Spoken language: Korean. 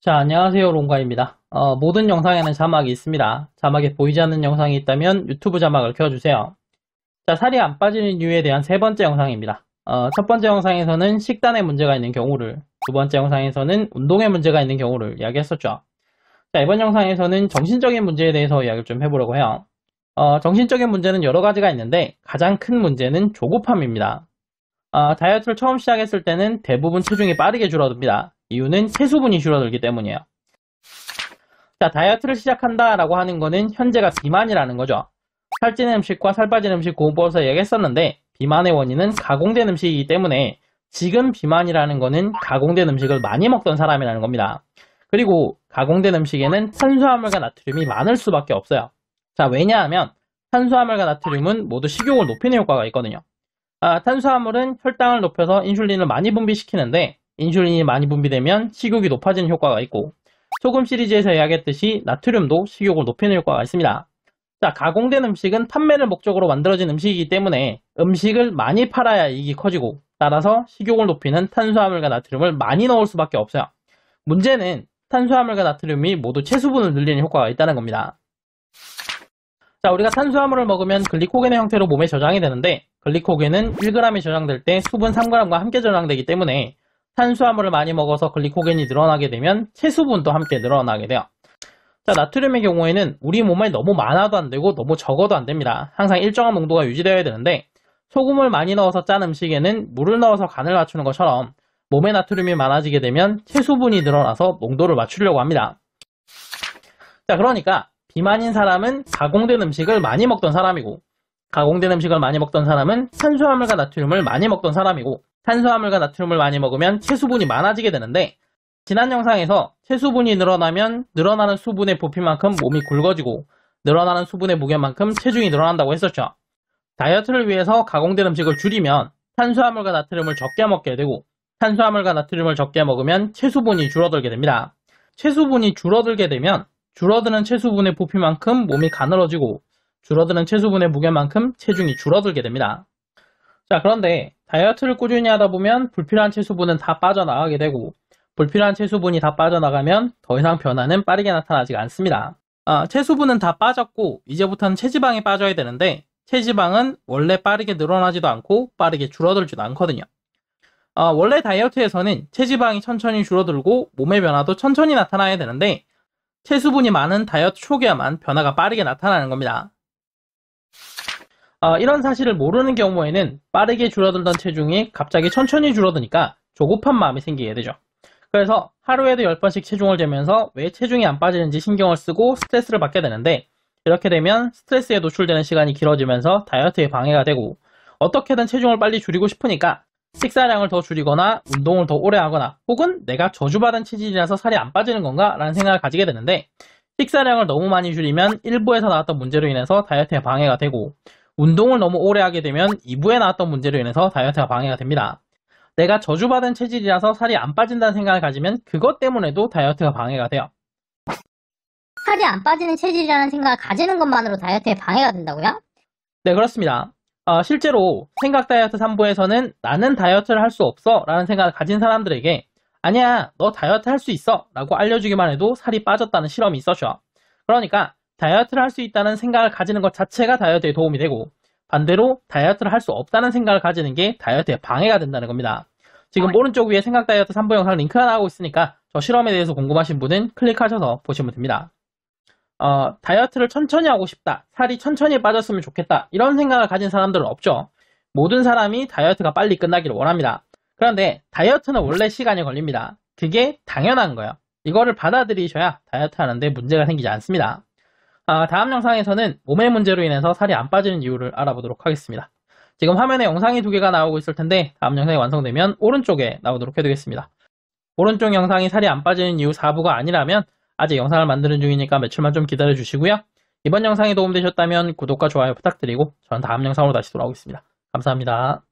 자 안녕하세요 롱가입니다 어, 모든 영상에는 자막이 있습니다 자막에 보이지 않는 영상이 있다면 유튜브 자막을 켜주세요 자 살이 안 빠지는 이유에 대한 세 번째 영상입니다 어, 첫 번째 영상에서는 식단에 문제가 있는 경우를 두 번째 영상에서는 운동에 문제가 있는 경우를 이야기했었죠 자 이번 영상에서는 정신적인 문제에 대해서 이야기를 좀 해보려고 해요 어, 정신적인 문제는 여러 가지가 있는데 가장 큰 문제는 조급함입니다 어, 다이어트를 처음 시작했을 때는 대부분 체중이 빠르게 줄어듭니다 이유는 체수분 이줄어들기 때문이에요. 자, 다이어트를 시작한다 라고 하는 거는 현재가 비만이라는 거죠. 살찌는 음식과 살 빠진 음식 공부해서 얘기했었는데 비만의 원인은 가공된 음식이기 때문에 지금 비만이라는 거는 가공된 음식을 많이 먹던 사람이라는 겁니다. 그리고 가공된 음식에는 탄수화물과 나트륨이 많을 수밖에 없어요. 자, 왜냐하면 탄수화물과 나트륨은 모두 식욕을 높이는 효과가 있거든요. 아, 탄수화물은 혈당을 높여서 인슐린을 많이 분비시키는데 인슐린이 많이 분비되면 식욕이 높아지는 효과가 있고 소금 시리즈에서 이야기했듯이 나트륨도 식욕을 높이는 효과가 있습니다. 자, 가공된 음식은 판매를 목적으로 만들어진 음식이기 때문에 음식을 많이 팔아야 이익이 커지고 따라서 식욕을 높이는 탄수화물과 나트륨을 많이 넣을 수밖에 없어요. 문제는 탄수화물과 나트륨이 모두 체수분을 늘리는 효과가 있다는 겁니다. 자, 우리가 탄수화물을 먹으면 글리코겐의 형태로 몸에 저장이 되는데 글리코겐은 1g이 저장될 때 수분 3g과 함께 저장되기 때문에 탄수화물을 많이 먹어서 글리코겐이 늘어나게 되면 체수분도 함께 늘어나게 돼요. 자, 나트륨의 경우에는 우리 몸에 너무 많아도 안 되고 너무 적어도 안 됩니다. 항상 일정한 농도가 유지되어야 되는데 소금을 많이 넣어서 짠 음식에는 물을 넣어서 간을 맞추는 것처럼 몸에 나트륨이 많아지게 되면 체수분이 늘어나서 농도를 맞추려고 합니다. 자, 그러니까 비만인 사람은 가공된 음식을 많이 먹던 사람이고 가공된 음식을 많이 먹던 사람은 탄수화물과 나트륨을 많이 먹던 사람이고 탄수화물과 나트륨을 많이 먹으면 체수분이 많아지게 되는데 지난 영상에서 체수분이 늘어나면 늘어나는 수분의 부피만큼 몸이 굵어지고 늘어나는 수분의 무게만큼 체중이 늘어난다고 했었죠. 다이어트를 위해서 가공된 음식을 줄이면 탄수화물과 나트륨을 적게 먹게 되고 탄수화물과 나트륨을 적게 먹으면 체수분이 줄어들게 됩니다. 체수분이 줄어들게 되면 줄어드는 체수분의 부피만큼 몸이 가늘어지고 줄어드는 체수분의 무게만큼 체중이 줄어들게 됩니다. 자 그런데 다이어트를 꾸준히 하다 보면 불필요한 체수분은 다 빠져나가게 되고 불필요한 체수분이 다 빠져나가면 더 이상 변화는 빠르게 나타나지 않습니다. 아, 체수분은 다 빠졌고 이제부터는 체지방이 빠져야 되는데 체지방은 원래 빠르게 늘어나지도 않고 빠르게 줄어들지도 않거든요. 아, 원래 다이어트에서는 체지방이 천천히 줄어들고 몸의 변화도 천천히 나타나야 되는데 체수분이 많은 다이어트 초기에만 변화가 빠르게 나타나는 겁니다. 어, 이런 사실을 모르는 경우에는 빠르게 줄어들던 체중이 갑자기 천천히 줄어드니까 조급한 마음이 생기게 되죠. 그래서 하루에도 10번씩 체중을 재면서 왜 체중이 안 빠지는지 신경을 쓰고 스트레스를 받게 되는데 이렇게 되면 스트레스에 노출되는 시간이 길어지면서 다이어트에 방해가 되고 어떻게든 체중을 빨리 줄이고 싶으니까 식사량을 더 줄이거나 운동을 더 오래 하거나 혹은 내가 저주받은 체질이라서 살이 안 빠지는 건가? 라는 생각을 가지게 되는데 식사량을 너무 많이 줄이면 일부에서 나왔던 문제로 인해서 다이어트에 방해가 되고 운동을 너무 오래 하게 되면 2부에 나왔던 문제로 인해서 다이어트가 방해가 됩니다. 내가 저주받은 체질이라서 살이 안 빠진다는 생각을 가지면 그것 때문에도 다이어트가 방해가 돼요. 살이 안 빠지는 체질이라는 생각을 가지는 것만으로 다이어트에 방해가 된다고요? 네, 그렇습니다. 어, 실제로 생각 다이어트 3부에서는 나는 다이어트를 할 수 없어 라는 생각을 가진 사람들에게 아니야, 너 다이어트 할 수 있어 라고 알려주기만 해도 살이 빠졌다는 실험이 있었죠. 그러니까 다이어트를 할 수 있다는 생각을 가지는 것 자체가 다이어트에 도움이 되고 반대로 다이어트를 할 수 없다는 생각을 가지는 게 다이어트에 방해가 된다는 겁니다. 지금 오른쪽 위에 생각 다이어트 3부 영상 링크가 나오고 있으니까 저 실험에 대해서 궁금하신 분은 클릭하셔서 보시면 됩니다. 어, 다이어트를 천천히 하고 싶다. 살이 천천히 빠졌으면 좋겠다. 이런 생각을 가진 사람들은 없죠. 모든 사람이 다이어트가 빨리 끝나기를 원합니다. 그런데 다이어트는 원래 시간이 걸립니다. 그게 당연한 거예요. 이거를 받아들이셔야 다이어트 하는데 문제가 생기지 않습니다. 아, 다음 영상에서는 몸의 문제로 인해서 살이 안 빠지는 이유를 알아보도록 하겠습니다. 지금 화면에 영상이 두 개가 나오고 있을 텐데 다음 영상이 완성되면 오른쪽에 나오도록 해두겠습니다. 오른쪽 영상이 살이 안 빠지는 이유 4부가 아니라면 아직 영상을 만드는 중이니까 며칠만 좀 기다려 주시고요. 이번 영상이 도움되셨다면 구독과 좋아요 부탁드리고 저는 다음 영상으로 다시 돌아오겠습니다. 감사합니다.